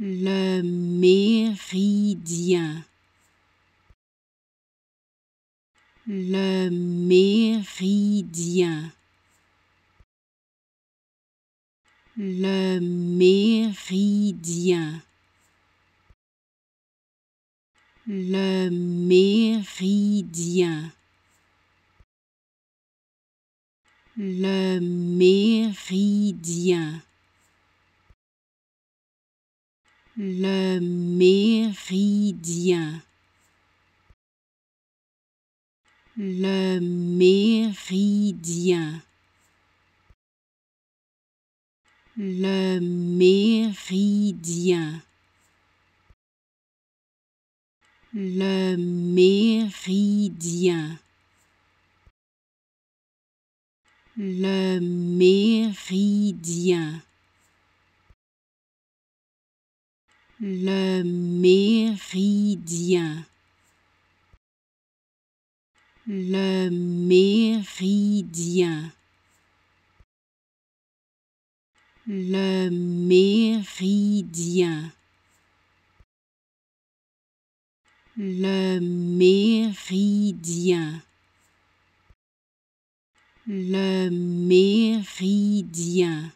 Le méridien. Le méridien. Le méridien. Le méridien. Le méridien. Le méridien. Le méridien. Le méridien. Le méridien. Le méridien. le méridien le méridien le méridien le méridien le méridien